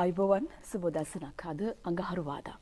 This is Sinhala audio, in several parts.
අයිබෝවන් සුබ දසනක් අද අඟහරුවාදා.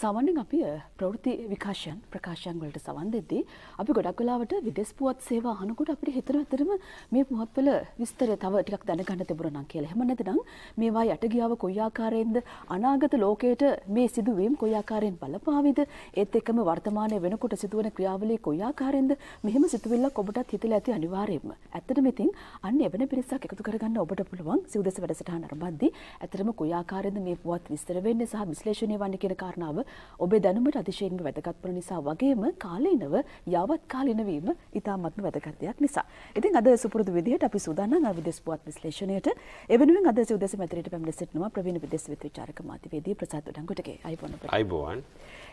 සාමාන්‍යයෙන් අපි ප්‍රවෘත්ති විකාශයන් ප්‍රකාශයන් වලට සවන් දෙද්දී අපි ගොඩක් වෙලාවට විදේශ පුවත් සේවා අහනකොට අපිට හිතන විතරම මේ පුවත්වල විස්තරය තව ටිකක් දැනගන්න තිබුණා නම් කියලා. එහෙම නැත්නම් මේවා යට ගියාව කොයි ආකාරයෙන්ද අනාගත ලෝකයට මේ සිදුවීම් කොයි ආකාරයෙන් බලපාවිද ඒත් එක්කම වර්තමානයේ වෙනකොට සිදුවන ක්‍රියාවලිය කොයි ආකාරයෙන්ද මෙහෙම සිතුවිල්ලක් ඔබටත් හිතලා ඇති අනිවාර්යයෙන්ම. ඇත්තටම ඉතින් අන්න එවැනි පිරිසක් එකතු කරගන්න ඔබට පුළුවන් සිව්දස වැඩසටහන අරඹද්දී ඇත්තටම කොයි ආකාරයෙන්ද මේ පුවත් විස්තර වෙන්නේ සහ විශ්ලේෂණය වන්නේ කියන කාරණාව පිළිබඳව ඔබේ දැනුමට අතිශයින්ම වැදගත් වන නිසා වගේම කාලීනව යවත් කාලීන වීම ඉතාමත්ම වැදගත් දෙයක් නිසා. ඉතින් අද සුපුරුදු විදිහට අපි සූදානම් අවිදෙස් පුවත් විශ්ලේෂණයට එවෙනුවෙන් අද සුදෙස මැදිරියට පැමිණ සිටිනවා ප්‍රවීණ විදෙස් විත් විචාරක මාධ්‍යවේදී ප්‍රසාද් උඩංගුටගේ. අයිබෝන් ඔබට. අයිබෝන්.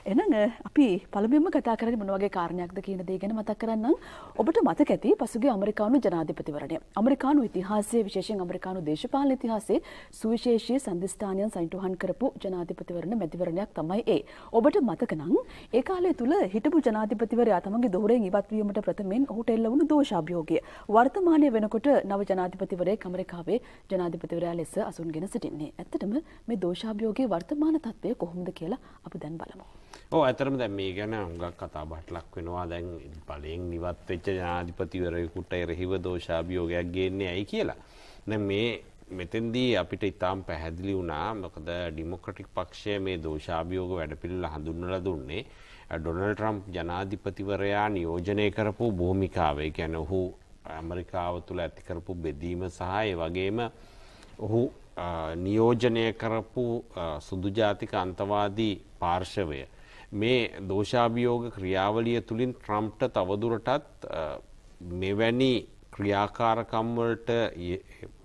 එහෙනම් අපි පළමුවෙන්ම කතා කරන්නේ මොන වගේ කාරණයක්ද කියන දේ ගැන මතක් කරන්නම්. ඔබට මතක ඇති පසුගිය ඇමරිකානු ජනාධිපතිවරණය. ඇමරිකානු ඉතිහාසයේ විශේෂයෙන් ඇමරිකානු දේශපාලන ඉතිහාසයේ සුවිශේෂී සම්දිස්ථානයන් සනිටුහන් කරපු ජනාධිපතිවරණ මැතිවරණයක් තමයි ඒ. කරේ. ඔබට මතකනං ඒ කාලය තුළ හිටපු ජනාධිපතිවරයා තමගේ දොහරෙන් ඉවත්වීමට ප්‍රථමෙන් ඔහුට එල්ල වුණු දෝෂාභියෝගය. වර්තමානය වෙනකොට නව ජනාධිපතිවරේ ඇමරිකාවේ ජනාධිපතිවරයා ලෙස අසුන්ගෙන සිටින්නේ. ඇත්තටම මේ දෝෂාභියෝගයේ වර්තමාන තත්ත්වය කොහොමද කියලා අපි දැන් බලමු. ඕ ඇතරම දැන් මේ ගැන හුඟක් කතා බහට ලක් වෙනවා දැන් බලයෙන් නිවත් වෙච්ච ජනාධිපතිවරයෙකුට එරෙහිව දෝෂාභියෝගයක් ගේන්නේ ඇයි කියලා. දැන් මේ මෙතෙන්දී අපිට ඉතාම් පැහැදිලි වුණා මොකද ඩිමොක්‍රටික් පක්ෂය මේ දෝෂාභියෝග වැඩපිළිල හඳුන්වලා දුන්නේ ඩොනල් ට්‍රම්ප් ජනාධිපතිවරයා නියෝජනය කරපු භූමිකාවේ ගැන ඔහු ඇමරිකාව තුළ ඇතිකරපු බෙදීම සහ ඒ වගේම ඔහු නියෝජනය කරපු සුදුජාතික අන්තවාදී පාර්ශවය. මේ දෝෂාභියෝග ක්‍රියාවලිය තුළින් ට්‍රම්ප්ට තවදුරටත් මෙවැනි ක්‍රියාකාරකම් වලට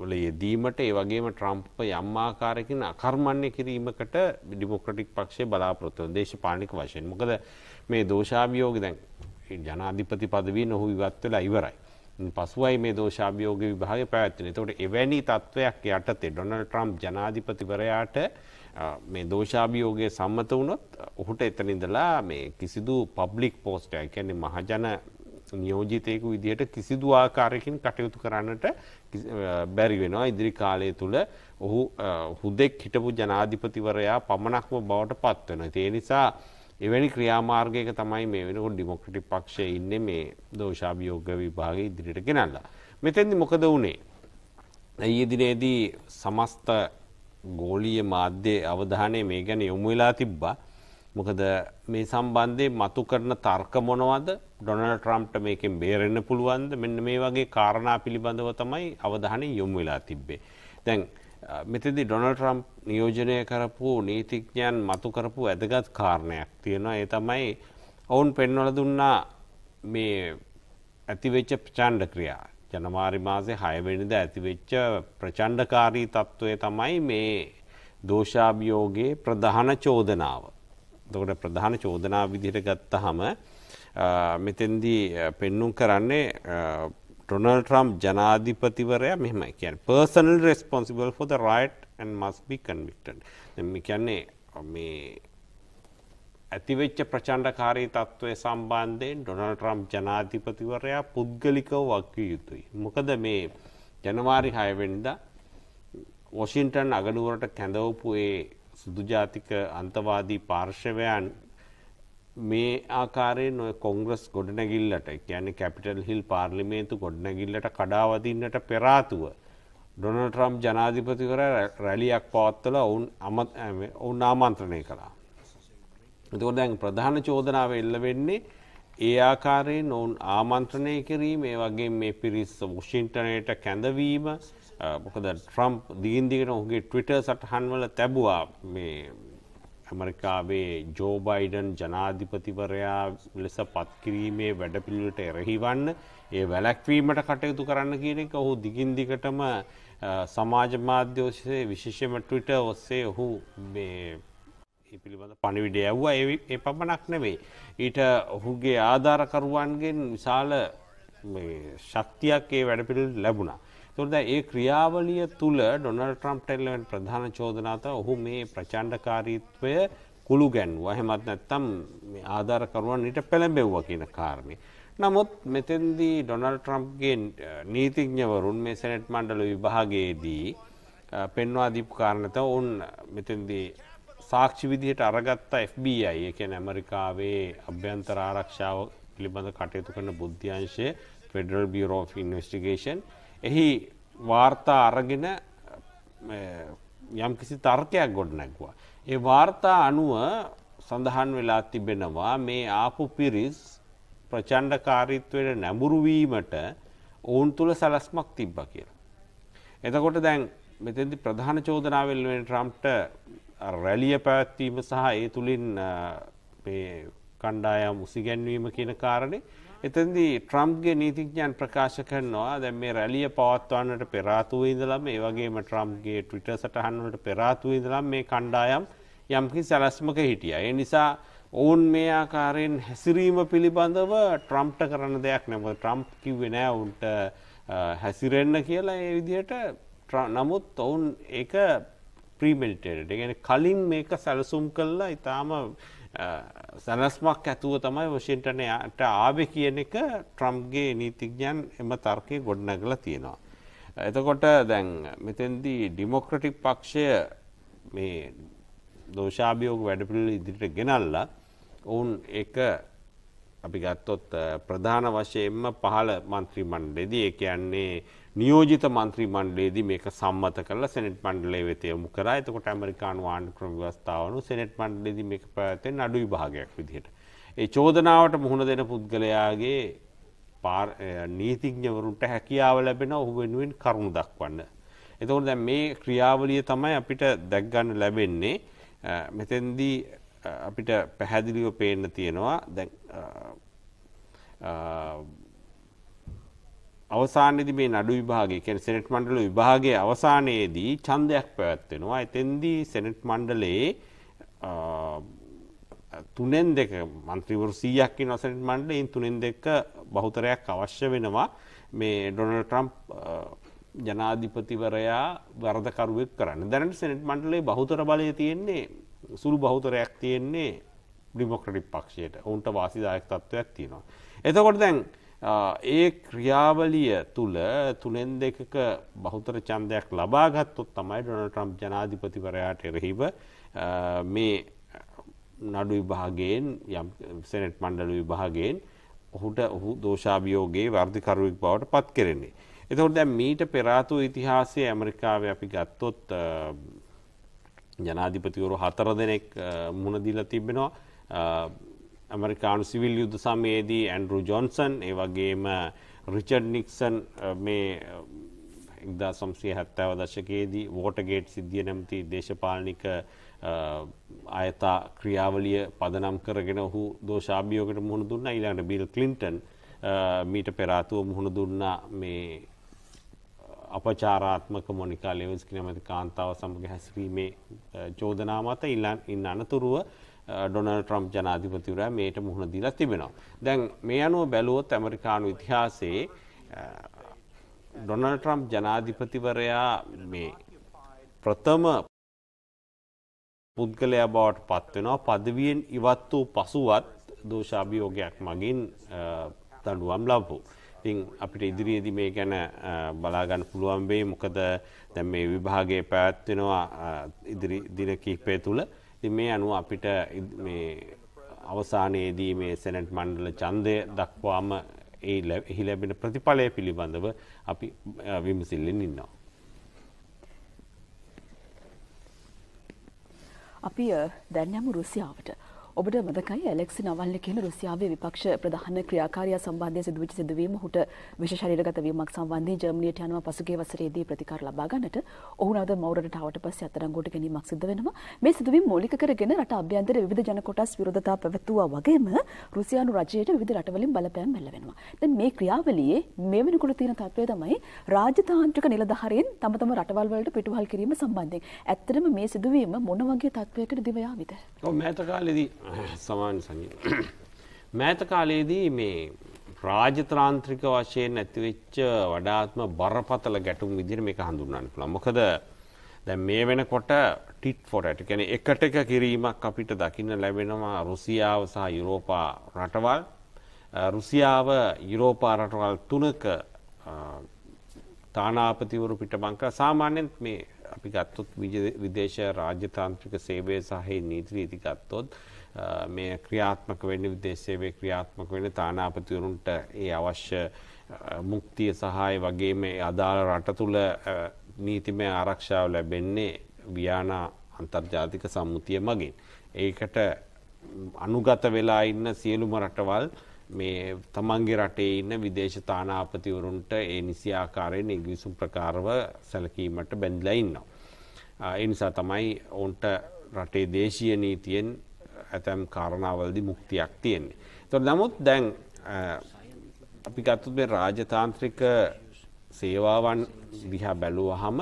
වල යෙදීමට ඒ වගේම ට්‍රම්ප් යම් ආකාරයකින් අකර්මණ්‍ය කිරීමකට ඩෙමොක්‍රටික් පක්ෂය බලාපොරොත්තු වෙන දේශපාලනික වශයෙන්. මොකද මේ දෝෂාභියෝග දැන් ජනාධිපති පදවියෙන් ඔහු ඉවත් වෙලා ඉවරයි. පසුවයි මේ දෝෂාභියෝග විභාගය පැවැත්වෙන. එතකොට එවැනි තත්වයක් යටතේ ඩොනල්ඩ් ට්‍රම්ප් ජනාධිපතිවරයාට මේ දෝෂාභියෝගයේ සම්මත වුණොත් ඔහුට එතන ඉඳලා මේ කිසිදු පබ්ලික් පෝස්ට් එකක් කියන්නේ මහජන නියෝජිතයකු විදිහට කිසිදු ආකාරයකින් කටයුතු කරන්නට බැරි වෙනවා ඉදිරි කාලය තුළ ඔහු හුදෙක් හිටපු ජනාධිපතිවරයා පමණක්ම බවට පත්වන. ඒ නිසා එවැනි ක්‍රියාමාර්ගයක තමයි මේ වෙනකොට ඩිමොක්‍රටි පක්ෂය ඉන්නේ මේ දෝෂාභියෝග විභාගය ඉදිරියට ගෙනල්ලා. මෙතෙන්දි මොකද වුණේ? ඊයේ දිනේදී සමස්ත ගෝලීය මාධ්‍ය අවධානය මේ ගැන යොමු වෙලා තිබ්බා. මොකද මේ සම්බන්ධය මතු කරන තර්ක මොනවද ඩොනල් ට්‍රම්ප්ට මේකෙන් බේරෙන්න පුළුවන්ද මෙන්න මේ වගේ කාරණා පිළිබඳව තමයි අවධානය යොමු වෙලා තිබ්බේ. දැන් මෙතෙදි ඩොනල් ට්‍රම්ප් නියෝජනය කරපු නීතිඥයන් මතු කරපු වැදගත් කාරණයක් තියෙනවා. ඒ තමයි ඔවුන් පෙන්වල දුන්නා මේ ඇතිවෙච්ච ප්‍රචණ්ඩ ක්‍රියා. ජනවාරි මාසේ 6 වෙනිදා ඇතිවෙච්ච ප්‍රචණ්ඩකාරී తত্ত্বය තමයි මේ දෝෂාභියෝගයේ ප්‍රධාන චෝදනාව. දකට ප්‍රධාන චෝදනා විදිහට ගත්තහම මෙතෙන්දී පෙන්නුම් කරන්නේ ටොනල් ට්‍රම් ජනාධිපතිවරයා මෙහම කියන් personal responsible for the riot must be convicted කියන්නේ මේ ඇතිවෙච්ච ප්‍රචණ්ඩකාරී තත්ත්වය සම්බන්ධයෙන් ඩොනල් ට්‍රම් ජනාධිපතිවරයා පුද්ගලිකව වක්කිය යුතුයි. මොකද මේ ජනවාරි හයවෙන්ද වොසිින්ටන් අගනුවරට කැඳවපු ඒ සුදුජාතික අන්තවාදී පාර්ශවයන් මේ ආකාරයෙන් ඔය කොංග්‍රස් ගොඩනැගිල්ලට කියන කැපිටල් හිල් පාර්ලිමේන්තු ගොඩනැගිල්ලට කඩාවදින්නට පෙරාතුව. ඩොනල් ට්‍රම් ජනාධිපතිකර රැලියක් පවත්වල ඔවුන් ඔවුන් ආමන්ත්‍රණය කළා. එතකොට දැන් ප්‍රධාන චෝදනාව එල්ල වෙන්නේ ඒ ආකාරයෙන් ඔවුන් ආමන්ත්‍රණය කිරීම ඒ වගේ මේ පිරිස් වොෂින්ටනයට කැඳවීම මොකද ට්‍රම්ප් දීන්දිගෙන ඔහුගේ ට්විට සටහන්වල තැබවා මේ ඇමරිකාවේ ජෝබයිඩන් ජනාධිපතිවරයා ලෙස පත්කිරීමේ වැඩපිළිට එරහිවන්න ඒ වැලැක්වීමට කටයුතු කරන්න කියනෙක් ඔහු දිගින්දිකටම සමාජ මාධ්‍යෝෂයේ විශේෂම ටවිට ඔස්සේ ඔහු පිළිබඳ පණිවිඩය ඇව්වා ඒ පමණක් නෙවෙයි. ඊට ඔහුගේ ආධාරකරුවන්ගෙන් විශාල ශක්තියක් ඒ වැඩපිළිට ලැබුණා. තුොරද ඒ ක්‍රියාවලිය තුළ ඩොනල් ට්‍රම්ප්ටෙල්ලෙන් ප්‍රධාන චෝදනාත ඔහු මේ ප්‍රචණ්ඩකාරීත්වය කුළු ගැන්ව හෙමත් නැත්තම් ආධාරකරුවන්ට පෙළඹෙව්ව කියන කාරණය. නමුත් මෙතෙන්දී ඩොනල් ට්‍රම්ප්ගේ නීතිඥවරුන් මේ සැනට් මණ්ඩල විභාගයේදී පෙන්වා දීපු කාරණත ඔවුන් මෙතෙන්දී සාක්ෂි විදිහට අරගත්තා FBI එකන ඇමරිකාවේ අභ්‍යන්තර ආරක්ෂාව පිළිබඳ කටයුතු කරන බුද්ධ්‍යංශය ෆෙඩරල් බියරෝ ඉන්වස්ටිගේෂන් එහි වාර්තා අරගෙන යම් කිසි තර්කයක් ගොඩ නැග්වා. ඒ වාර්තා අනුව සඳහන් වෙලා තිබෙනවා මේ ආපු පිරිස් ප්‍රචණ්ඩකාරීත්වයට නැඹුරුවීමට ඔවුන් තුළ සැලස්මක් තිබ්බ කියලා. එතකොට දැන් මෙතෙදි ප්‍රධාන චෝදනාවල් වෙන ට්‍රම්ප්ට රැලිය පැවැත්වීම සහ ඒ තුළින් කණ්ඩායම් උසිගැන්වීම කියන කාරණේ එතන්දී ට්‍රම්ගේ නීතිඥයන් ප්‍රකාශ කරනවා දැ මේ රැලිය පවත්වන්නට පෙරාතුවීදලම ඒ වගේම ට්‍රම්ගේ ට්‍රිට සටහන්වට පෙරාතුවීදලම් මේ කණ්ඩායම් යම්කි සැලස්මක හිටිය. ඒ නිසා ඔවුන් මේ ආකාරයෙන් හැසිරීම පිළිබඳව ට්‍රම්ප්ට කරන දෙයක් නැම ට්‍රම්ප් කිවෙනෑ ඔවුන්ට හැසිරෙන්න්න කියලා ඒ විදියට නමුත් ඔවුන් ඒ ප්‍රීමෙල්ටේට ගැන කලින් මේක සැලසුම් කල්ලා ඉතාම සැලස්මක් ඇතුව තමයි වශින්ටනයට ආවෙ කියන එක ට්‍රම්ගේ නීතිඥන් එම තර්කය ගොඩනගලා තියෙනවා. එතකොට දැන් මෙතෙන්දී ඩිමොක්‍රටික් පක්ෂය මේ දෝෂාභියෝග වැඩපිළිවෙල ඉදිරිට ගෙනල්ලා ඔවුන් එක අපි ගත්තොත් ප්‍රධාන වශයෙන්ම පහළ මන්ත්‍රී මණ්ඩලයේදී ඒ කියන්නේ නියෝජිත මන්ත්‍රී මණ්ඩලයේදී මේක සම්මත කරලා සෙනෙට් මණ්ඩලය වෙත යොමු කරා. එතකොට ඇමරිකානු ආණ්ඩු ක්‍රම ව්‍යවස්ථාවනු සෙනෙට් මණ්ඩලයේදී මේක පැවැත්වෙන අඩු විභාගයක් විදිහට. ඒ චෝදනාවට මුහුණ දෙන පුද්ගලයාගේ නීතිඥවරුන්ට හැකියාව ලැබෙන ඔහු වෙනුවෙන් කරුණු දක්වන්න. එතකොට දැන් මේ ක්‍රියාවලිය තමයි අපිට දැක්ගන්න ලැබෙන්නේ. මෙතෙන්දී අපිට පැහැදිලිව පේන්න තියෙනවා දැන් අවසානයේදී මේ නඩු විභාගය කියන්නේ සෙනෙට් මණ්ඩල විභාගයේ අවසානයේදී ඡන්දයක් පැවැත්වෙනවා. එතෙන්දී සෙනෙට් මණ්ඩලයේ තුනෙන් දෙක මන්ත්‍රීවරු 100ක් ඉන්න සෙනෙට් මණ්ඩලයෙන් තුනෙන් දෙක බහුතරයක් අවශ්‍ය වෙනවා මේ ඩොනල්ඩ් ට්‍රම්ප් ජනාධිපතිවරයා වරදකරුවෙක් කරන්න. දැනට සෙනෙට් මණ්ඩලයේ බහුතර බලය තියෙන්නේ සුළු බහුතරයක් තියෙන්නේ ඩිමොක්‍රටික් පක්ෂයට. ඔවුන්ට වාසිදායක තත්වයක් තියෙනවා. එතකොට දැන් ඒ ක්‍රියාවලිය තුළ තුළෙන් දෙකක බහුතර චන්දයක් ලබාගත්තොත් තමයි ඩොන ට්‍රම් ජනාධිපතිවරයාට එරෙහිව මේ නඩු විභාගයෙන් යම් සෙනෙට් මණ්ඩලු විභාගයෙන් ඔහුට ඔහු දෝෂාභියෝගේ වර්ධිකරුවෙක් බවට පත් කරෙන්නේ. එතකොට දැන් මීට පෙරාතු ඉතිහාසයේ ඇමරිකාවේ අපි ගත්තොත් ජනාධිපතිවරු හතර දෙනෙක් මුණදිලා තිබෙනවා ඇමරිකානු සිවිල් යුද්ධ සමයේදී ඇන්ඩරු ජොන්සන් ඒ වගේම රිචඩ් නික්සන් මේ එක්දා සම්සය හැත්තෑව දශකයේදී වෝටගේට් සිද්ධිය නැමති දේශපාලනික අයතා ක්‍රියාවලිය පදනම් කරගෙන ඔහු දෝශාභියෝකට මුහුණ දුන්න ඊළඟට බිල් කලින්ටන් මීට පෙරාතුව මුහුණ දුන්නා මේ අපචාරාත්මක මොනිකා ලෙවස්කි නැමති කාන්තාව සමඟ හැසිරීමේ චෝදනාමත ඉල්ලන් ඉන්න අනතුරුව ඩොනල් ට්‍රම්ප් ජනාධිපතිවරයා මේට මුහුණ දීලා තිබෙනවා. දැන් මේ අනුව බැලුවොත් ඇමරිකානු ඉතිහාසයේ ඩොනල් ට්‍රම්ප් ජනාධිපතිවරයා මේ ප්‍රථම පුද්ගලයා බවට පත්වෙනවා පදවියෙන් ඉවත් වූ පසුවත් දෝෂාභියෝගයක් මගින් දඩුවම් ලබපු. ඉතින් අපිට ඉදිරියේදි මේ ගැන බලාගන්න පුළුවන් වේ මොකද දැන් මේ විභාගයේ පැවැත්වෙනවා ඉදිරි දින කිහිපය තුළ ඉතින් මේ අනුව අපිට මේ අවසානයේදී මේ සෙනට් මණ්ඩල ඡන්දය දක්වාම ඒ එහි ලැබෙන ප්‍රතිඵලය පිළිබඳව අපි විමසිල්ලෙන් ඉන්නවා. අපි දැන් යමු රුසියාවට ඔබට මතකයි ඇලෙක්සි නවල්ලි කියන රුසියාවේ විපක්ෂ ප්‍රධාන ක්‍රියාකාරියා සම්බන්ධයෙන් සිදුවිච්ච සිදුවීම ඔහුට විශේෂ ශරීරගත වීමක් සම්බන්ධයෙන් ජර්මනියට යනවා පසුගිය වසරේදී ප්‍රතිකාර ලබා ගන්නට ඔහු නැවත මවුරට ආවට පස්සේ අත්අඩංගුවට ගැනීමක් සිදු වෙනවා මේ සිදුවීම් මූලික කරගෙන රට අභ්‍යන්තර විවිධ ජන කොටස් විරෝධතා පැවැත්වුවා වගේම රුසියානු රජයට විවිධ රටවලින් බලපෑම් එල්ල වෙනවා දැන් මේ ක්‍රියාවලියේ මේ වෙනකොට තියෙන තත්ත්වය තමයි රාජතාන්ත්‍රික නිලධාරීන් තම තම රටවල් වලට පිටුවහල් කිරීම සම්බන්ධයෙන් ඇත්තටම මේ සිදුවීම මොන වගේ තත්ත්වයකට දිව යාවිද ඔව් මෑත කාලෙදී සමාන්සනී. මෑත කාලයේදී මේ රාජත්‍රාන්ත්‍රික වශයෙන් ඇතිවෙච්ච වඩාත්ම බරපතල ගැටුම් විදිර මේක හඳුන්නන්න පුළ මොකද දැ මේ වෙන කොට ටිට් ෆොටට කැන එකට එක කිරීමක් අපිට දකින්න ලැබෙනවා රුසියාව සහ යුරෝපා රටවල් රුසියාව යුරෝපා රටවල් තුනක තානාපතිවරු පිට බංක සාමාන්‍යෙන් මේ අපි ගත්තුත් විදේශ රාජ්‍යතාන්ත්‍රික සේවය සහහි නීත්‍රී ඉතිගත්තොත්. මේ ක්‍රියාත්මක වෙන්න විදේශසේවේ ක්‍රියාත්මක වෙන තානාපතිවරුන්ට ඒ අවශ්‍ය මුක්තිය සහාය වගේම අදාළ රට තුළ නීතිමය ආරක්ෂාව ලැබෙන්නේ ව්‍යානා අන්තර්ජාතික සම්මුතිය මගින්. ඒකට අනුගත වෙලා ඉන්න සියලුම රටවල් මේ තමන්ගේ රටේ ඉන්න විදේශ තානාපතිවරුන්ට ඒ නිසි ආකාරයෙන් ඉගිසුම් ප්‍රකාරව සැලකීමට බැඳලා ඉන්නවා. ඒ නිසා තමයි ඔවුන්ට රටේ දේශීය නීතියෙන් ඇතැම් කාරණාවලදි මුක්තියක් තියෙන්නේ. තො නමුත් දැන් අපි ගත්තුත් මේ රාජතාන්ත්‍රික සේවාවන් දිහා බැලුව හම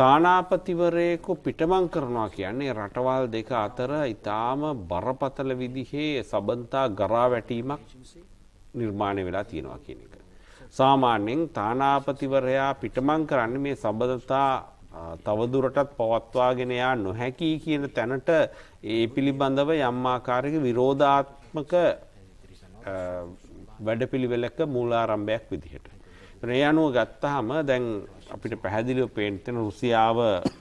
තානාපතිවරයෙකු පිටමං කරනවා කියන්නේ රටවල් දෙක අතර ඉතාම බරපතල විදිහේ සබන්තා ගරා වැටීමක් නිර්මාණය වෙලා තියෙනවා කියන එක. සාමාන්‍යයෙන් තානාපතිවරයා පිටමං කරන්න මේ සබඳතා තවදුරටත් පවත්වාගෙන යා නොහැකි කියන තැනට ඒ පිළිබඳව යම් ආකාරයක විරෝධාත්මක වැඩපිළිවෙලක මූලාරම්භයක් විදිහට. ඒ අනුව ගත්තාම දැන් අපිට පැහැදිලිව පේන්න තියෙන රුසියාව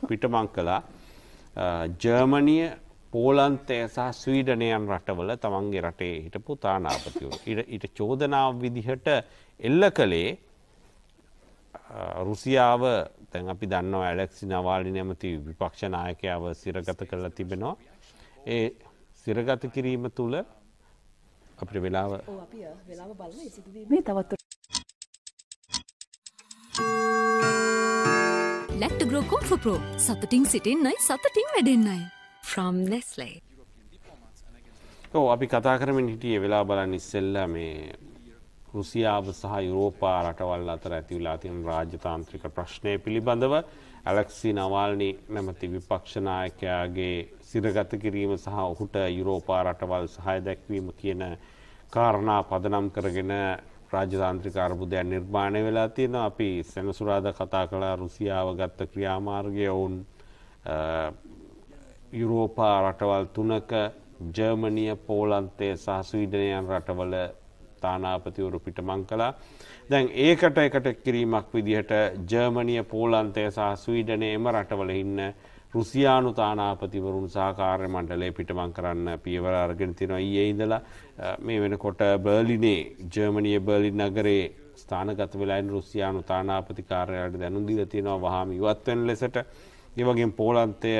පිටමං කළා. ජර්මනිය පෝලන්තය සහ ස්වීඩනයන් රටවල තමන්ගේ රටේ හිටපු තානාපතිවරු. ඊට චෝදනාව විදිහට එල්ල කළේ රුසියාව දැන් අපි දන්නවා ඇලෙක්සි නවාලි නැමති විපක්ෂනායකයාව සිරගත කරලා තිබෙනවා. ඒ සිරගත කිරීම තුළ අපිට වෙලාව මේ තවත් ලැක්ටග්‍රෝ කොම්ෆප්‍රෝ සතටින් සිටින්නයි සතටින් වැඩෙන්න්නයි ෆ්‍රම් නැස්ලයි ඕ අපි කතා කරමින් හිටියේ වෙලා බලන්න ඉස්සෙල්ල මේ රුසියාව සහ යුරෝපා රටවල් අතර ඇතිවලා තියෙන රාජ්‍යතාන්ත්‍රික ප්‍රශ්නය පිළිබඳව ඇලෙක්සි නවාල්නි නැමැති විපක්ෂ නායකයාගේ සිරගත කිරීම සහ ඔහුට යුරෝපා රටවල් සහාය දැක්වීම කියන කාරණා පදනම් කරගෙන රාජ්‍යතාන්ත්‍රික අර්බුදයන් නිර්මාණය වෙලා තියෙනවා. අපි සෙනසුරාදා කතා කළා රුසියාව ගත්ත ක්‍රියාමාර්ගය වුන් යුරෝපා රටවල් තුනක ජර්මනිය පෝලන්තය සහ ස්වීඩනයන් රටවල ස්ථානාපතිවරු පිටමං කලා. දැන් ඒකට එකට කිරීමක් විදිහට ජර්මනිය පෝලන්තය සහ ස්වීඩනය එම රටවල ඉන්න රුසියානු තානාපතිවරුන් සාකාර්ය මණ්ඩලය පිටමං කරන්න පියවර අර්ගෙන තිනවා ඊයේ ඉඳලා මේ වෙනකොට බර්ලිනේ ජර්මනිය බර්ලින් නගරේ ස්ථානගත වෙලායින් රුසියානු තානාපති කාර්යාලයට දැනුම් දීලා තියෙනවා වහාම ඉවත් වෙන ලෙසට ඒ වගේම පෝලන්තය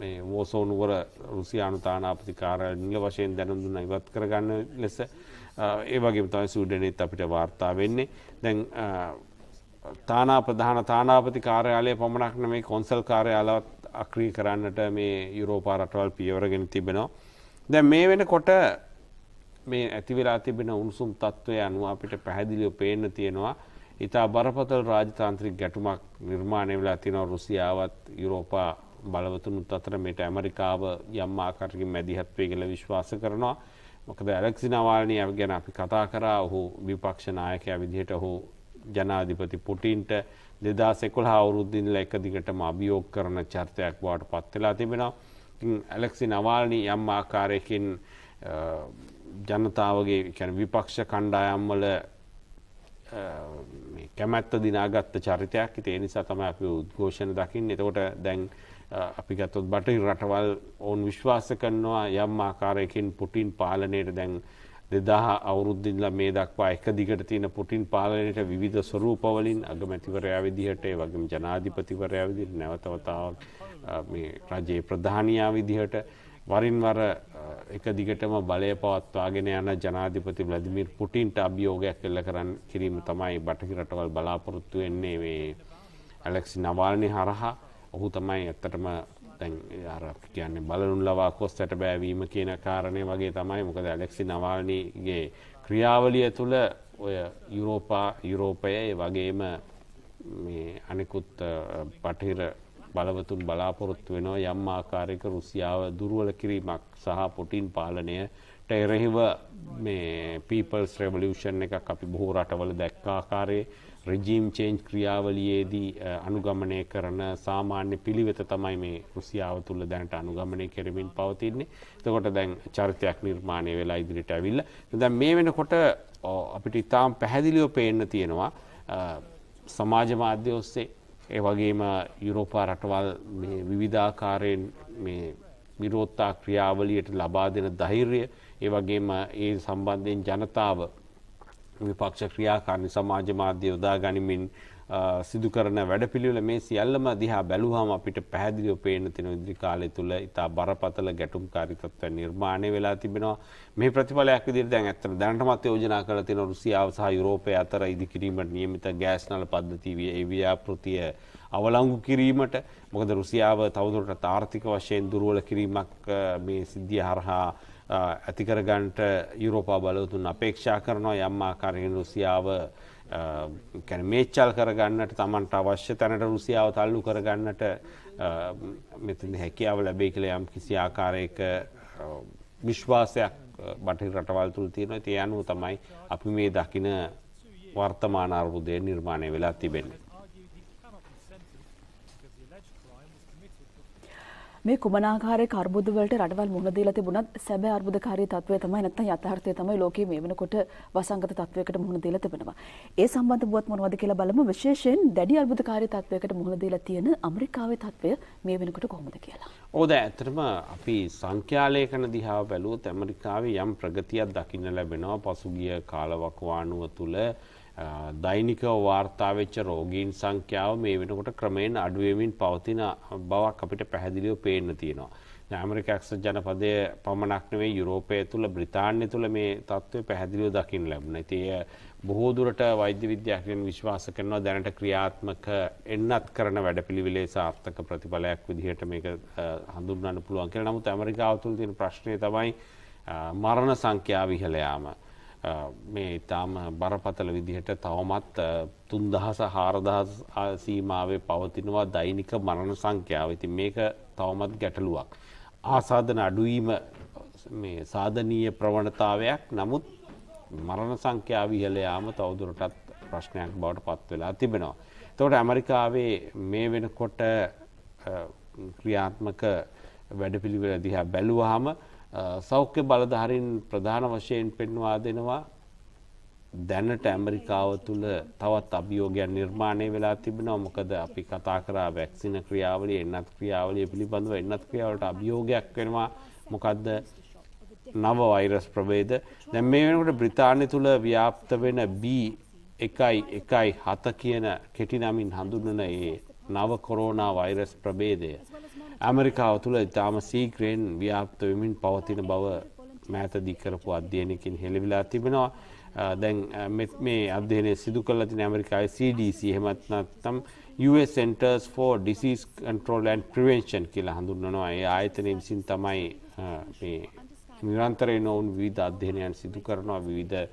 මේ වෝසෝ නුවර රුසියානු තානාපති කාර්යාලය නිල වශයෙන් දැනුම් දුන්නා ඉවත් කරගන්න ලෙස ඒවගේ තයි සූඩනෙත් අපිට වාර්තා වෙන්නේ දැන් තානා ප්‍රධාන තානාපති කාර්යාලය පමණක්න මේ කොන්සල් කාරයාලවත් අක්‍රී කරන්නට මේ යුරෝපා රටවල් පියවරගෙන තිබෙනවා. දැ මේ වෙන කොට මේ ඇතිවෙලා තිබෙන උණුසුම් තත්ත්වය අනුව අපිට පැහැදිලිව පේන්න තියෙනවා ඉතා බරපතල් රාජතාන්ත්‍රික ගැටුමක් නිර්මාණය වෙලා තිනව රුසියාවත් යුරෝපා බලවතුනුත් අතර මෙට ඇමරිකාව යම්මාකරකින් මැදිහත්වේ කළ විශ්වාස කරනවා. මොකද ඇලක්සිනවාලනය ගැන අපි කතා කරා ඔහු විපක්ෂනායකය විදිහට ඔහු ජනාධිපති පුටින්ට දෙදාසෙකොල අවුරුද්දිල්ල එක දිගටම අභියෝග කරන චර්තයක් බවට පත්වෙලා තිබෙනවා ඇලෙක්සි නවාලනී යම් ආකාරයකින් ජනතාවගේ විපක්ෂ කණ්ඩායම්වල කැමැත්ත දිනාගත්ත චරිතයක් ඉතිේ නිසා තම අපි උද්ඝෝෂණ දකිින් එතකොට දැන් අපි ගත්තොත් බටරි රටවල් ඔවුන් විශ්වාස කරනවා යම් ආකාරයකින් පුටින් පාලනයට දැන් දෙදා අවුරුද්දිල්ල මේ දක්වා එක දිගට තියෙන පුටින් පාලනයට විධ ස්වරූපවලින් අගමැතිවරයා විදිහට වගේම ජනාධිපතිවරයා විදිහට නැවතවතාවක් රජයේ ප්‍රධානයා විදිහට වරින් වර එක දිගටම බලය පවත්වාගෙන යන ජනාධිපති ව්ලදිමිර් පුටින්ට අභියෝගයක් එල්ල කරන්න කිරීම තමයි බටහිර රටවල් බලාපොරොත්තු වෙන්නේ මේ ඇලෙක්සි නවාල්නි හරහා ඔහු තමයි ඇත්තටම දැන් අර කියන්නේ බලනුන් ලවා කොස්සට බෑවීම කියන කාරණය වගේ තමයි මොකද ඇලෙක්සි නවාල්නගේ ක්‍රියාවලිය තුළ ඔය යුරෝපා යුරෝපය වගේම අනෙකුත් පටිර බලවතුන් බලාපොරොත්තු වෙනවා යම් ආකාරයක රුසියාව දුරුවල කිරීමක් සහ පොටින් පාලනයට එරෙහිව මේ පීපල්ස් රෙවලියෂන් එකක් අපි බොහෝ රටවල දැක්කාකාරයේ රෙජීම් චේන්ජ් ක්‍රියාවලියේදී අනුගමනය කරන සාමාන්‍ය පිළිවෙත තමයි මේ රුසියාව තුළ දැනට අනුගමනය කරමින් පවතින්නේ. එතකොට දැන් චරිතයක් නිර්මාණය වෙලා ඉදිරියට ඇවිල්ලා. දැන් මේ වෙනකොට අපිට ඉතාම පැහැදිලිව පේන්න තියෙනවා eh, සමාජ මාධ්‍ය ඔස්සේ ඒ වගේම යුරෝපා රටවල් මේ විවිධාකාරයෙන් මේ විරෝත්තා ක්‍රියාවලියට ලබා දෙන ධෛර්යය ඒ වගේම ඒ සම්බන්ධයෙන් ජනතාව විපක්ෂ ක්‍රියාකාරණ සමාජ මාධ්‍ය යොදා ගනිමින් සිදු කරන වැඩපිළිවෙල මේ සියල්ලම දිහා බැලුවාම අපිට පැහැදිලිව පේන තියෙන ඉදිරි කාලය තුල ඉතා බරපතල ගැටුම්කාරී තත්ත්වයන් නිර්මාණය වෙලා තිබෙනවා මේ ප්‍රතිඵලයක් විදිහට දැන් ඇත්තට දැනටමත් යෝජනා කරලා තියෙන රුසියාව සහ යුරෝපය අතර ඉදිකිරීමට නියමිත ගෑස් නල පද්ධතිය ඒ ව්‍යාපෘතිය අවලංගු කිරීමට මොකද රුසියාව තවදුරටත් ආර්ථික වශයෙන් දුර්වල කිරීමක් මේ සිද්ධිය හරහා ඇතිකරගන්ට යුරෝපා බලවතුන් අපේක්ෂා කරනවා යම් ආකාරයෙන් රුසියාව මේච්චල් කරගන්නට තමන්ට අවශ්‍ය තැනට රුසියාව තල්ලු කරගන්නට මෙතන හැකියාව ලැබේ කළ යම් කිසි ආකාරයක විශ්වාසයක් බටහිර රටවල් තුළ තියෙනවා තිය අනුව තමයි අපි මේ දකින වර්තමාන අර්බුදය නිර්මාණය වෙලා තිබෙන්නේ. මේ කුමනාකාරයේ අර්බුද වලට රටවල් මුහුණ දීලා තිබුණත් සැබෑ අර්බුදකාරී තත්වය තමයි නැත්නම් යථාර්ථය තමයි ලෝකයේ මේ වෙනකොට වසංගත තත්වයකට මුහුණ දීලා තිබෙනවා. ඒ සම්බන්ධ බුවත් මොනවද කියලා බලමු. විශේෂයෙන් දැඩි අර්බුදකාරී තත්වයකට මුහුණ දීලා තියෙන අමරිකාවේ තත්වය මේ වෙනකොට කොහොමද කියලා. ඕද ඇත්තටම අපි සංඛ්‍යාලේඛන දිහා බැලුවොත් ඇමරිකාවේ යම් ප්‍රගතියක් දකින්න ලැබෙනවා පසුගිය කාලවකවානුව තුළ දෛනික වාර්තාාවච්ච රෝගීන් සංඛ්‍යාව මේ වෙනකොට ක්‍රමයෙන් අඩුවමින් පවතින බවක් අපිට පැහැදිලිව පේන්න තියෙනවා. ඇමරිකක්ෂ ජනපදය පමණක්නවේ යුරෝපය තුළ බ්‍රතාන්‍ය තුළ මේ තත්ත්වය පැහැදිලිව දකිින් ලැබන තිය බොහෝදුරට වෛද්‍ය විද්‍යාකෙන් විශ්වාස කරනවා දැනට ක්‍රියාත්මක එන්නත් කරන වැඩපිළිවිලේ සාර්ථක ප්‍රතිඵලයක් විදිහට මේක හඳුන්න්න පුළුවන් කියෙන නමුත් ඇමරිකාවතුල් තින ප්‍රශ්නය තමයි මරණ සංඛ්‍යාව විහලයාම. මේ ඉතාම බරපතල විදිහට තවමත් තුන්දහස හාරදහස් සීමාවේ පවතිනවා දෛනික මරණ සංඛ්‍යාව. ඉතින් මේක තවමත් ගැටලුවක්. ආසාධන අඩුවීම මේ සාධනීය ප්‍රවණතාවයක් නමුත් මරණ සංඛ්‍යාව ඉහළ යාම තවදුරටත් ප්‍රශ්නයක් බවට පත් වෙලා තිබෙනවා. එතකොට ඇමරිකාවේ මේ වෙනකොට ක්‍රියාත්මක වැඩපිළිවෙල දිහා බැලුවාම සෞඛ්‍ය බලධාරින් ප්‍රධාන වශයෙන් පෙන්වා දෙනවා දැනට ඇමරිකාව තුළ තවත් අභියෝගයන් නිර්මාණය වෙලා තිබෙනවා මොකද අපි කතා කරා වැක්සින ක්‍රියාවලිය එන්නත් ක්‍රියාවලිය පිළිබඳව එන්නත් ක්‍රියාවට අභියෝගයක් වෙනවා මොකක්ද නව වෛරස් ප්‍රවේද දැන් මේ වෙනකොට බ්‍රිතාන්‍ය තුළ ව්‍යාප්ත වෙන B එකයි එකයි හත කියන කෙටිනමින් හඳුන්වන ඒ නව කොරෝනා වෛරස් ප්‍රබේදය ඇමරිකාව තුළ ඉතාම සීක්‍රයෙන් ව්‍යාප්තවමින් පවතින බව මෑතදි කරපු අධ්‍යයනකින් හෙළිවිලා තිබෙනවා. දැන් මේ අධ්‍යයනය සිදු කළ තින ඇමරිකායි CDC හෙමත්නත්තම් US Centers for Disease Control and Prevention කියලා හඳුන්වනවා. ඒ ආයතනය විසින් තමයි මේ නිරන්තරයෙන් ඔවුන් විවිධ අධ්‍යයනයන් සිදු කරනවා විවිධ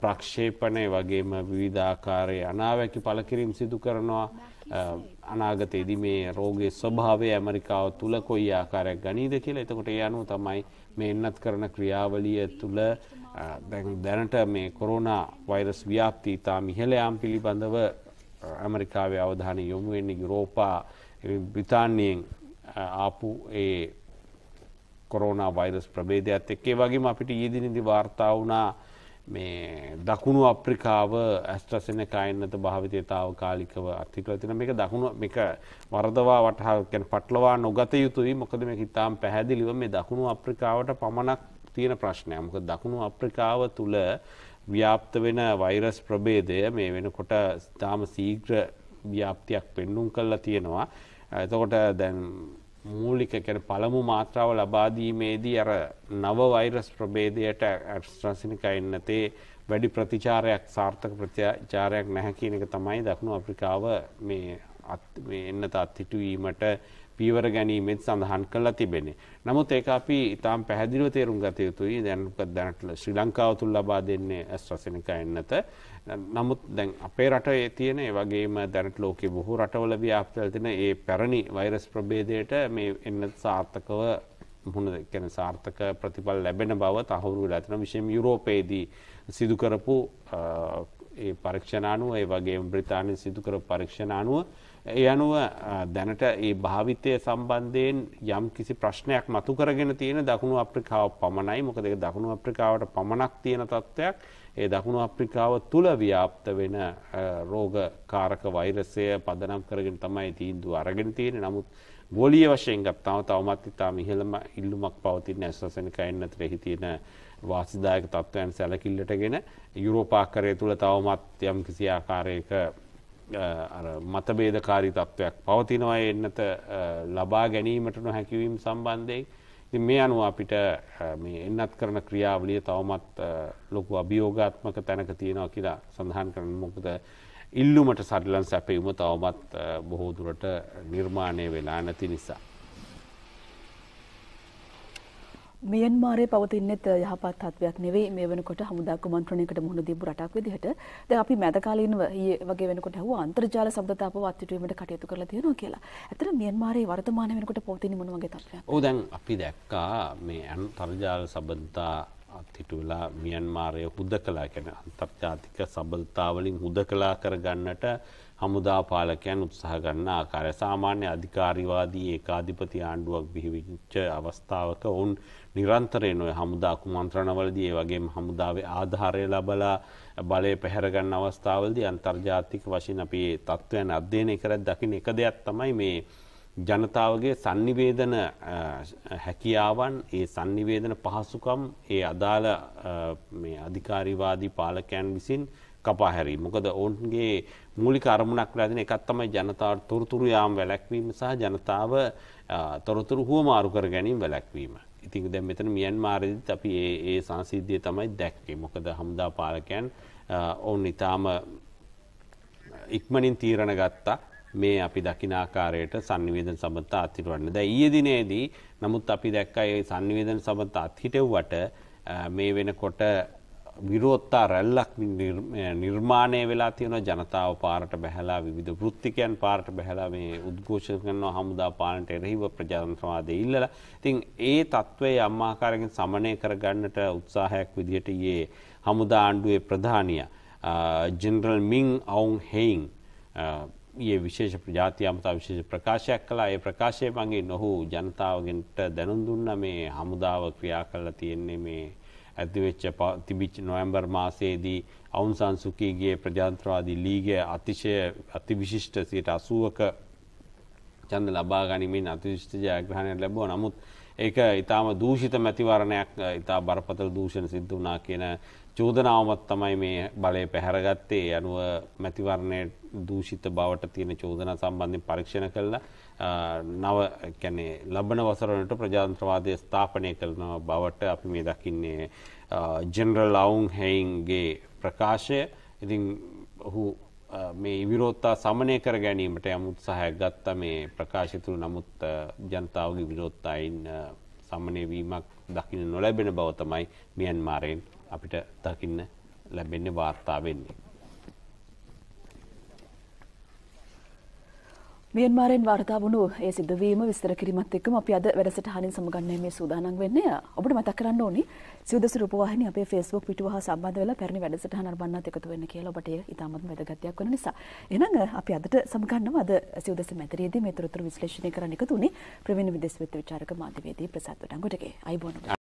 ප්‍රක්ෂේපණය වගේම විවිධාකාරයේ අනාවැකි පළකිරීම් සිදු කරනවා. Uh, අනාගතයේදී මේ රෝගයේ ස්වභාවය ඇමරිකාව තුල කොයි ආකාරයක් ගනීද කියලා. එතකොට ඒ අනුව තමයි මේ එන්නත් කරන ක්‍රියාවලිය තුල uh, දැනට මේ කොරෝනා වෛරස් ව්‍යාප්ති ඉතාම ඉහළ යාම් පිළිබඳව uh, ඇමරිකාවේ අවධානය යොමු වෙන්නේ යුරෝපා බ්‍රිතාන්‍යයෙන් ආපු ඒ කොරෝනා වෛරස් ප්‍රභේදයක්ත් එක්කේ වගේම අපිට ඊදිනිදි වාර්තා වුණා මේ දකුණු අප්‍රිකාව ඇස්ට්‍රසෙන කයින්නත භාවිතය තාවකාලිකව අත්තිකල තින මේක දකුණු එක වරදවා වටහකැන පටලවා නොගත යුතුයි මොකද මේ ඉතාම් පැහැදිලිව මේ දකුණු අප්‍රිකාවට පමණක් තියෙන ප්‍රශ්නය මොක දකුණු අප්‍රිකාව තුළ ව්‍යාප්ත වෙන වෛරස් ප්‍රබේදය මේ වෙනකොට ස්ථාම සීග්‍ර ව්‍යාප්තියක් පෙන්නුම් කල්ලා තියෙනවා. එතකොට දැන් මූලික කැන පළමු මාත්‍රාව ලබාදීමේදී අර නව වෛරස් ප්‍රබේදයට ඇටස්ට්‍රසිනික එන්නතේ වැඩි ප්‍රතිචාරයක් සාර්ථක ප්‍රතිචාරයක් නැහැ කියන එක තමයි දක්ුණු අප්‍රිකාව මේ එන්නත අත්හිටුවීමට පීවර ගැනීමෙත් සඳහන් කරලා තිබෙන්නේ. නමුත් ඒක අපි ඉතාම පැහැදිලිව තේරුම් ගත යුතුයි. දැන් දැනට ශ්‍රී ලංකාව තුල ලබා දෙන්නේ ඇස්ට්‍රසෙනිකා එන්නත. නමුත් දැන් අපේ රටේ තියෙන ඒ වගේම දැනට ලෝකේ බොහෝ රටවල ව්‍යාප්ත වෙලා තියෙන ඒ පැරණි වෛරස් ප්‍රභේදයට මේ එන්නත සාර්ථකව මුහුණ කියන සාර්ථක ප්‍රතිඵල ලැබෙන බව තහවුරු වෙලා තියෙනවා. විශේෂයෙන් යුරෝපයේදී සිදු කරපු ඒ පරීක්ෂණ අනුව ඒ වගේම බ්‍රිතාන්‍යයේ සිදු කරපු පරීක්ෂණ අනුව ඒ අනුව දැනට ඒ භාවිතය සම්බන්ධයෙන් යම් කිසි ප්‍රශ්නයක් මතු කරගෙන තියෙන දකුණු අප්‍රිකාව පමණයි මොකද දකුණු අප්‍රිකාවට පමණක් තියෙන තත්ත්වයක් ඒ දකුණු අප්‍රිකාව තුළ ව්‍යාප්ත වෙන රෝග කාරක වෛරසය පදනම් කරගෙන තමයි තීන්දු අරගෙන තියෙන නමුත් ගොලිය වශයෙන් ගත්තාම තවමත් ඉතාම ඉහළම ඉල්ලුමක් පවතින ඇස්වසනිකයන්න ත්‍රෙහි තියෙන වාසිදායක තත්ත්වයන් සැලකිල්ලටගෙන යුරෝපාකරය තුළ තවමත් යම් කිසි ආකාරයක මතබේදකාරී තත්ත්වයක් පවතිනවා එන්නත ලබා ගැනීමට නොහැකිවීම් සම්බන්ධයෙන් ති මේ අනුව අපිට එන්නත් කරන ක්‍රියාවලිය තවමත් ලොකු අභියෝගාත්මක තැනක තියෙනවා කියලා සඳහන් කරන මොකද ඉල්ලුමට සටලන් සැපයුම තවමත් බොහෝදුරට නිර්මාණය වෙලා නැති නිසා. මියන්මාරයේ පවතින්නත් යහපත් තත්ත්වයක් නෙවෙයි මේ වෙනකොට හමුදා කුමන්ත්‍රණයකට මුහුණ දීපු රටක් විදිහට දැන් අපි මැද කාලීනව වගේ වෙනකොට හුව අන්තර්ජාල සබඳතාව වත්widetildeීමට කටයුතු කරලා තියෙනවා කියලා. ඇත්තට මියන්මාරයේ වර්තමාන වෙනකොට පවතින මොන වගේ තත්ත්වයක්ද? ඔව් දැන් අපි දැක්කා මේ අන්තර්ජාල සබඳතා අත්හිටුවලා මියන්මාරය හුදකලා කියන අන්තර්ජාතික සබඳතාවලින් හුදකලා කරගන්නට හමුදා පාලකයන් උත්සාහ ගන්න ආකාරය සාමාන්‍ය අධිකාරිවාදී ඒකාධිපති ආණ්ඩුවක් බිහිවිච්ච අවස්ථාවක ඔවුන් නිරන්තරයෙන් ඔය හමුදා කුමන්ත්‍රණවලදී ඒ වගේම හමුදාවේ ආධාරය ලබලා බලය පැහැරගන්න අවස්ථාවලදී අන්තර්ජාතික වශයෙන් අපි මේ තත්ත්වයන් අධ්‍යයනය කරද්දී දකින්න එක දෙයක් තමයි මේ ජනතාවගේ sannivedana හැකියාවන් ඒ sannivedana පහසුකම් ඒ අදාළ මේ අධිකාරීවාදී පාලකයන් විසින් කපා හැරීම. මොකද ඔවුන්ගේ මූලික අරමුණක් වෙලා දෙන එකක් තමයි ජනතාවට තොරතුරු යාම් වැළැක්වීම සහ ජනතාව තොරතුරු හුවමාරු කර ගැනීම වැළැක්වීම. ඉතින් දැන් මෙතන මියන්මාරෙදිත් අපි ඒ ඒ සංසිද්ධිය තමයි දැක්කේ. මොකද හමුදා පාලකයන් ඔවුන් ඊටාම ඉක්මනින් තීරණ ගත්තා මේ අපි දකින ආකාරයට sannivedan සබඳතා අත්හිටවන්න. දැන් ඊයේ දිනේදී නමුත් අපි දැක්කා මේ sannivedan සබඳතා අත්හිටෙව්වට මේ වෙනකොට විරෝත්තා රැල්ලක් නිර්මාණය වෙලා තියෙන ජනතාව පාරට බැහැලා විධ ෘත්තිකයන් පාරට බැහැලා මේ උද්ඝෝෂ කරනවා හමුදා පාලනට එරෙහිව ප්‍රජාතන්ත්‍රවාදය ඉල්ලලා ඉතින් ඒ තත්ත්වයේ අම්මාකාරකින් සමනය කරගන්නට උත්සාහයක් විදිහට යේ හමුදා ආණ්ඩුවේ ප්‍රධානිය ජෙනරල් මිං අවුන් හෙයින් ඒ විශේෂ ප්‍රජාති අමතා විශේෂ ප්‍රකාශයක් කලා ඒ ප්‍රකාශය මගේ නොහු ජනතාවගෙන්ට දැනුම් දුන්න මේ හමුදාව ක්‍රියා කරලා තියෙන්නේ මේ ඇතිවෙච්ච තිබිච් නොවැම්බර් මාසයේදී අවුන්සන් සුකීගේ ප්‍රජාන්ත්‍රවාදී ලීගය අතිශය අතිවිශිෂ්ට සියට අසුවක චන්ද ලබා ගනිමින් අතිවිශිෂ්ට ජයග්‍රහණය ලැබෝ නමුත් ඒක ඉතාම දූෂිත මැතිවරණයක් ඉතා බරපතල දූෂණ සිද්ධ වනා කියන චෝදනාවමත් තමයි මේ බලය පැහැරගත්තේ අනුව මැතිවරණය දූෂිත බවට තියෙන චෝදනා සම්බන්ධින් පරීක්ෂණ කළා නව කැනේ ලබන වසරනට ප්‍රජාන්ත්‍රවාදය ස්ථාපනය කරනව බවට අපි මේ දකින්නේ ජෙනරල් අවුන් හෙයින්ගේ ප්‍රකාශය ඉතින් ඔහු මේ විරෝත්තා සමනය කර ගැනීමට යමුත් සහයක් ගත්ත මේ ප්‍රකාශතුළ නමුත් ජනතාවගේ විරෝත්තායින් සමනයවීමක් දකින නොලැබෙන බවතමයි මියන් මාරයෙන් අපිට දකින්න ලැබෙන්නේ වාර්තා වෙන්නේ. මියන්මාරෙන් වාර්තා වුණු ඒ සිද්ධවීම විස්තර කිරීමත් එක්කම අපි අද වැඩසටහනින් සමගන්නේ මේ සූදානම් වෙන්නේ. ඔබට මතක් කරන්න ඕනි සිව්දස රූපවාහිනිය අපේ Facebook පිටුව හා සම්බන්ධ වෙලා පැරණි වැඩසටහන අරඹන්නත් එකතු වෙන්න කියලා ඔබට ඒ ඉතාමත් වැදගත් දෙයක් වෙන නිසා. එහෙනම් අපි අදට සමගන්නවා අද සිව්දස මැදිරියේදී මේ තොරතුරු විශ්ලේෂණය කරන්න එකතු වුණේ ප්‍රවීණ විදේශ විද්‍යාචාරක මාධ්‍යවේදී ප්‍රසාද් වඩංගුටගේ. අයිබෝන්.